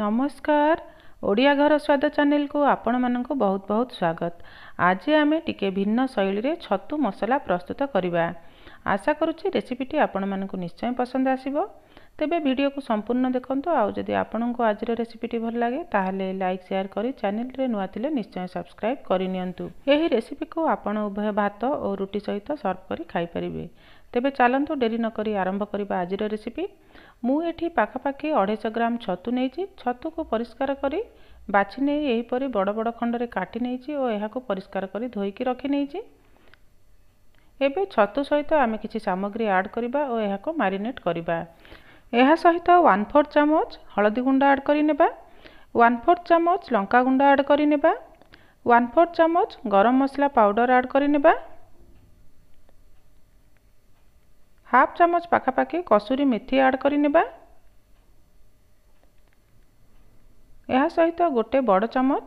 ନମସ୍କାର ଓଡ଼ିଆ ଘର ସ୍ୱାଦ ଚ୍ୟାନେଲକୁ ଆପଣମାନଙ୍କୁ ବହୁତ ବହୁତ ସ୍ୱାଗତ ଆଜି ଆମେ ଟିକେ ଭିନ୍ନ ଶୈଳୀରେ ଛତୁ ମସଲା ପ୍ରସ୍ତୁତ କରିବା ଆଶା କରୁଛି ରେସିପିଟି ଆପଣମାନଙ୍କୁ ନିଶ୍ଚୟ ପସନ୍ଦ ଆସିବ ତେବେ ଭିଡ଼ିଓକୁ ସମ୍ପୂର୍ଣ୍ଣ ଦେଖନ୍ତୁ ଆଉ ଯଦି ଆପଣଙ୍କୁ ଆଜିର ରେସିପିଟି ଭଲ ଲାଗେ ତାହେଲେ ଲାଇକ୍ ସେୟାର କରି ଚ୍ୟାନେଲରେ ନୂଆ ଥିଲେ ନିଶ୍ଚୟ ସବସ୍କ୍ରାଇବ୍ କରି ନିଅନ୍ତୁ ଏହି ରେସିପିକୁ ଆପଣ ଉଭୟ ଭାତ ଓ ରୁଟି ସହିତ ସର୍ଭ କରି ଖାଇପାରିବେ ତେବେ ଚାଲନ୍ତୁ ଡେରି ନକରି ଆରମ୍ଭ କରିବା ଆଜିର ରେସିପି ମୁଁ ଏଠି ପାଖାପାଖି ଅଢ଼େଇଶହ ଗ୍ରାମ ଛତୁ ନେଇଛି ଛତୁକୁ ପରିଷ୍କାର କରି ବାଛି ନେଇ ଏହିପରି ବଡ଼ ବଡ଼ ଖଣ୍ଡରେ କାଟି ନେଇଛି ଓ ଏହାକୁ ପରିଷ୍କାର କରି ଧୋଇକି ରଖି ନେଇଛି ଏବେ ଛତୁ ସହିତ ଆମେ କିଛି ସାମଗ୍ରୀ ଆଡ଼୍ କରିବା ଓ ଏହାକୁ ମ୍ୟାରିନେଟ୍ କରିବା ଏହା ସହିତ ୱାନ୍ ଫୋର୍ଥ ଚାମଚ ହଳଦୀ ଗୁଣ୍ଡ ଆଡ଼୍ କରିନେବା ୱାନ୍ ଫୋର୍ଥ ଚାମଚ ଲଙ୍କା ଗୁଣ୍ଡ ଆଡ଼୍ କରିନେବା ୱାନ୍ ଫୋର୍ଥ ଚାମଚ ଗରମ ମସଲା ପାଉଡ଼ର ଆଡ଼୍ କରିନେବା ହାଫ୍ ଚାମଚ ପାଖାପାଖି କସୁରୀ ମେଥି ଆଡ଼୍ କରିନେବା ଏହା ସହିତ ଗୋଟେ ବଡ଼ ଚାମଚ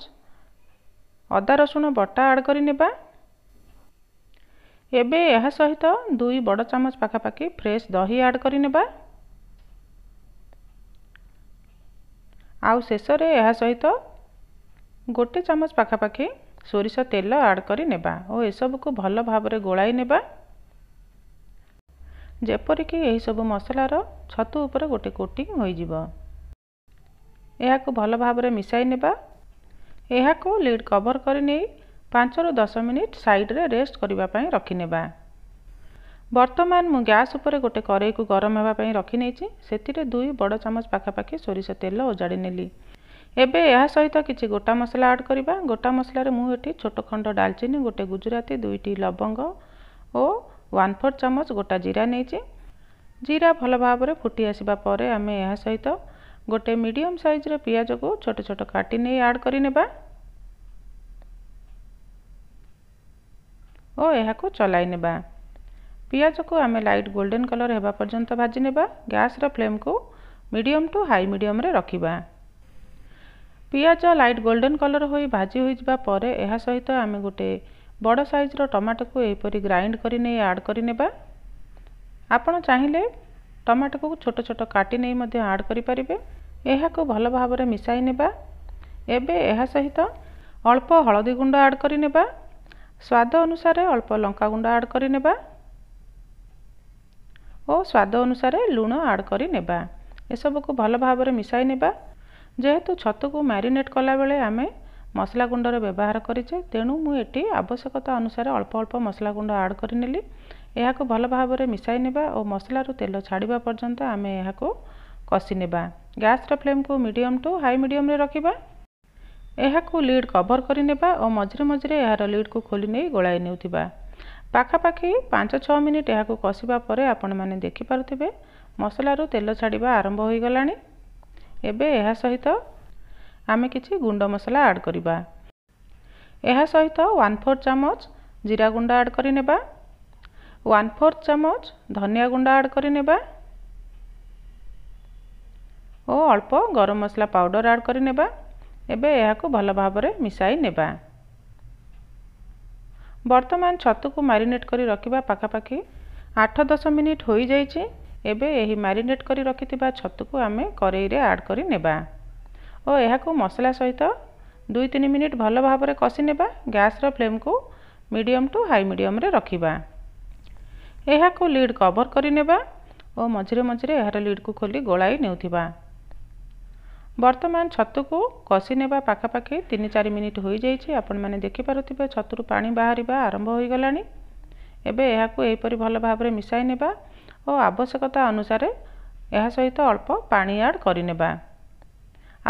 ଅଦା ରସୁଣ ବଟା ଆଡ଼୍ କରିନେବା ଏବେ ଏହା ସହିତ ଦୁଇ ବଡ଼ ଚାମଚ ପାଖାପାଖି ଫ୍ରେଶ୍ ଦହି ଆଡ଼୍ କରିନେବା ଆଉ ଶେଷରେ ଏହା ସହିତ ଗୋଟେ ଚାମଚ ପାଖାପାଖି ସୋରିଷ ତେଲ ଆଡ଼୍ କରିନେବା ଓ ଏସବୁକୁ ଭଲ ଭାବରେ ଗୋଳାଇ ନେବା ଯେପରିକି ଏହିସବୁ ମସଲାର ଛତୁ ଉପରେ ଗୋଟେ କୋଟିଂ ହୋଇଯିବ ଏହାକୁ ଭଲ ଭାବରେ ମିଶାଇ ନେବା ଏହାକୁ ଲିଡ୍ କଭର୍ କରି ନେଇ ପାଞ୍ଚରୁ ଦଶ ମିନିଟ୍ ସାଇଡ଼୍ରେ ରେଷ୍ଟ କରିବା ପାଇଁ ରଖିନେବା ବର୍ତ୍ତମାନ ମୁଁ ଗ୍ୟାସ୍ ଉପରେ ଗୋଟେ କରେଇକୁ ଗରମ ହେବା ପାଇଁ ରଖି ନେଇଛି ସେଥିରେ ଦୁଇ ବଡ଼ ଚାମଚ ପାଖାପାଖି ସୋରିଷ ତେଲ ଓଜାଡ଼ି ନେଲି ଏବେ ଏହା ସହିତ କିଛି ଗୋଟା ମସଲା ଆଡ଼୍ କରିବା ଗୋଟା ମସଲାରେ ମୁଁ ଏଠି ଛୋଟ ଖଣ୍ଡ ଡାଲଚିନି ଗୋଟେ ଗୁଜୁରାତି ଦୁଇଟି ଲବଙ୍ଗ ଓ ୱାନ୍ ଫୋର୍ଥ ଚାମଚ ଗୋଟା ଜିରା ନେଇଛି ଜିରା ଭଲ ଭାବରେ ଫୁଟି ଆସିବା ପରେ ଆମେ ଏହା ସହିତ ଗୋଟେ ମିଡ଼ିୟମ ସାଇଜ୍ର ପିଆଜକୁ ଛୋଟ ଛୋଟ କାଟି ନେଇ ଆଡ଼୍ କରିନେବା ଓ ଏହାକୁ ଚଲାଇ ନେବା ପିଆଜକୁ ଆମେ ଲାଇଟ୍ ଗୋଲ୍ଡେନ୍ କଲର୍ ହେବା ପର୍ଯ୍ୟନ୍ତ ଭାଜିନେବା ଗ୍ୟାସ୍ର ଫ୍ଲେମ୍କୁ ମିଡ଼ିୟମ୍ ଟୁ ହାଇ ମିଡ଼ିୟମ୍ରେ ରଖିବା ପିଆଜ ଲାଇଟ୍ ଗୋଲ୍ଡେନ୍ କଲର୍ ହୋଇ ଭାଜି ହୋଇଯିବା ପରେ ଏହା ସହିତ ଆମେ ଗୋଟେ ବଡ଼ ସାଇଜ୍ର ଟମାଟୋକୁ ଏହିପରି ଗ୍ରାଇଣ୍ଡ କରି ନେଇ ଆଡ଼୍ କରିନେବା ଆପଣ ଚାହିଁଲେ ଟମାଟୋକୁ ଛୋଟ ଛୋଟ କାଟି ନେଇ ମଧ୍ୟ ଆଡ଼୍ କରିପାରିବେ ଏହାକୁ ଭଲ ଭାବରେ ମିଶାଇ ନେବା ଏବେ ଏହା ସହିତ ଅଳ୍ପ ହଳଦୀ ଗୁଣ୍ଡ ଆଡ଼୍ କରିନେବା ସ୍ୱାଦ ଅନୁସାରେ ଅଳ୍ପ ଲଙ୍କା ଗୁଣ୍ଡ ଆଡ଼୍ କରିନେବା ଓ ସ୍ୱାଦ ଅନୁସାରେ ଲୁଣ ଆଡ଼୍ କରିନେବା ଏସବୁକୁ ଭଲ ଭାବରେ ମିଶାଇ ନେବା ଯେହେତୁ ଛତୁକୁ ମ୍ୟାରିନେଟ୍ କଲାବେଳେ ଆମେ ମସଲା ଗୁଣ୍ଡର ବ୍ୟବହାର କରିଛେ ତେଣୁ ମୁଁ ଏଠି ଆବଶ୍ୟକତା ଅନୁସାରେ ଅଳ୍ପ ଅଳ୍ପ ମସଲା ଗୁଣ୍ଡ ଆଡ଼୍ କରିନେଲି ଏହାକୁ ଭଲ ଭାବରେ ମିଶାଇ ନେବା ଓ ମସଲାରୁ ତେଲ ଛାଡ଼ିବା ପର୍ଯ୍ୟନ୍ତ ଆମେ ଏହାକୁ କଷି ନେବା ଗ୍ୟାସ୍ର ଫ୍ଲେମ୍କୁ ମିଡ଼ିୟମ୍ ଟୁ ହାଇ ମିଡ଼ିୟମ୍ରେ ରଖିବା ଏହାକୁ ଲିଡ଼୍ କଭର୍ କରିନେବା ଓ ମଝିରେ ମଝିରେ ଏହାର ଲିଡ଼୍କୁ ଖୋଲି ନେଇ ଗୋଳାଇ ନେଉଥିବା ପାଖାପାଖି ପାଞ୍ଚ ଛଅ ମିନିଟ୍ ଏହାକୁ କଷିବା ପରେ ଆପଣମାନେ ଦେଖିପାରୁଥିବେ ମସଲାରୁ ତେଲ ଛାଡ଼ିବା ଆରମ୍ଭ ହୋଇଗଲାଣି ଏବେ ଏହା ସହିତ ଆମେ କିଛି ଗୁଣ୍ଡ ମସଲା ଆଡ଼୍ କରିବା ଏହା ସହିତ ୱାନ୍ ଫୋର୍ ଚାମଚ ଜିରା ଗୁଣ୍ଡ ଆଡ଼୍ କରିନେବା ୱାନ୍ ଫୋର୍ ଚାମଚ ଧନିଆ ଗୁଣ୍ଡ ଆଡ଼୍ କରିନେବା ଓ ଅଳ୍ପ ଗରମ ମସଲା ପାଉଡ଼ର ଆଡ଼୍ କରିନେବା ଏବେ ଏହାକୁ ଭଲ ଭାବରେ ମିଶାଇ ନେବା ବର୍ତ୍ତମାନ ଛତୁକୁ ମ୍ୟାରିନେଟ୍ କରି ରଖିବା ପାଖାପାଖି ଆଠ ଦଶ ମିନିଟ୍ ହୋଇଯାଇଛି ଏବେ ଏହି ମ୍ୟାରିନେଟ୍ କରି ରଖିଥିବା ଛତୁକୁ ଆମେ କରେଇରେ ଆଡ଼୍ କରି ନେବା ଓ ଏହାକୁ ମସଲା ସହିତ ଦୁଇ ତିନି ମିନିଟ୍ ଭଲ ଭାବରେ କଷି ନେବା ଗ୍ୟାସ୍ର ଫ୍ଲେମ୍କୁ ମିଡ଼ିୟମ୍ ଟୁ ହାଇ ମିଡ଼ିୟମ୍ରେ ରଖିବା ଏହାକୁ ଲିଡ଼୍ କଭର୍ କରିନେବା ଓ ମଝିରେ ମଝିରେ ଏହାର ଲିଡ଼୍କୁ ଖୋଲି ଗୋଳାଇ ନେଉଥିବା ବର୍ତ୍ତମାନ ଛତୁକୁ କଷି ନେବା ପାଖାପାଖି ତିନି ଚାରି ମିନିଟ୍ ହୋଇଯାଇଛି ଆପଣମାନେ ଦେଖିପାରୁଥିବେ ଛତୁରୁ ପାଣି ବାହାରିବା ଆରମ୍ଭ ହୋଇଗଲାଣି ଏବେ ଏହାକୁ ଏହିପରି ଭଲ ଭାବରେ ମିଶାଇ ନେବା ଓ ଆବଶ୍ୟକତା ଅନୁସାରେ ଏହା ସହିତ ଅଳ୍ପ ପାଣି ଆଡ଼୍ କରିନେବା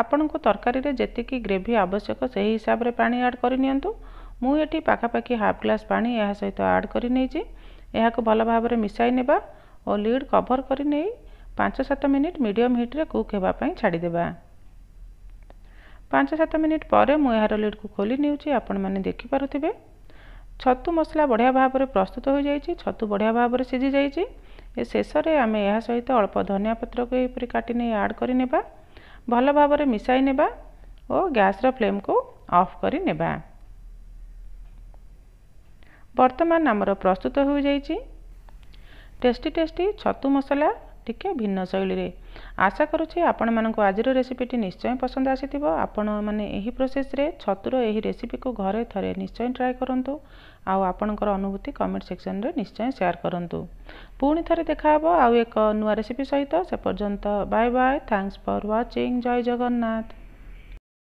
ଆପଣଙ୍କ ତରକାରୀରେ ଯେତିକି ଗ୍ରେଭି ଆବଶ୍ୟକ ସେହି ହିସାବରେ ପାଣି ଆଡ଼୍ କରିନିଅନ୍ତୁ ମୁଁ ଏଠି ପାଖାପାଖି ହାଫ୍ ଗ୍ଲାସ୍ ପାଣି ଏହା ସହିତ ଆଡ଼୍ କରିନେଇଛି ଏହାକୁ ଭଲ ଭାବରେ ମିଶାଇ ନେବା ଓ ଲିଡ଼୍ କଭର୍ କରିନେଇ ପାଞ୍ଚ ସାତ ମିନିଟ୍ ମିଡ଼ିୟମ୍ ହିଟ୍ରେ କୁକ୍ ହେବା ପାଇଁ ଛାଡ଼ିଦେବା ପାଞ୍ଚ ସାତ ମିନିଟ୍ ପରେ ମୁଁ ଏହାର ଲିଡ଼୍କୁ ଖୋଲି ନେଉଛି ଆପଣମାନେ ଦେଖିପାରୁଥିବେ ଛତୁ ମସଲା ବଢ଼ିଆ ଭାବରେ ପ୍ରସ୍ତୁତ ହୋଇଯାଇଛି ଛତୁ ବଢ଼ିଆ ଭାବରେ ସିଝିଯାଇଛି ଶେଷରେ ଆମେ ଏହା ସହିତ ଅଳ୍ପ ଧନିଆ ପତ୍ରକୁ ଏହିପରି କାଟିନେଇ ଆଡ଼୍ କରିନେବା ଭଲ ଭାବରେ ମିଶାଇ ନେବା ଓ ଗ୍ୟାସ୍ର ଫ୍ଲେମ୍କୁ ଅଫ୍ କରି ନେବା ବର୍ତ୍ତମାନ ଆମର ପ୍ରସ୍ତୁତ ହୋଇଯାଇଛି ଟେଷ୍ଟି ଟେଷ୍ଟି ଛତୁ ମସଲା ଟିକେ ଭିନ୍ନ ଶୈଳୀରେ ଆଶା କରୁଛି ଆପଣମାନଙ୍କୁ ଆଜିର ରେସିପିଟି ନିଶ୍ଚୟ ପସନ୍ଦ ଆସିଥିବ ଆପଣମାନେ ଏହି ପ୍ରୋସେସ୍ରେ ଛତୁର ଏହି ରେସିପିକୁ ଘରେ ଥରେ ନିଶ୍ଚୟ ଟ୍ରାଏ କରନ୍ତୁ ଆଉ ଆପଣଙ୍କର ଅନୁଭୂତି କମେଣ୍ଟ ସେକ୍ସନ୍ରେ ନିଶ୍ଚୟ ସେୟାର କରନ୍ତୁ ପୁଣି ଥରେ ଦେଖାହେବ ଆଉ ଏକ ନୂଆ ରେସିପି ସହିତ ସେ ପର୍ଯ୍ୟନ୍ତ bye bye thanks for watching ଜୟ ଜଗନ୍ନାଥ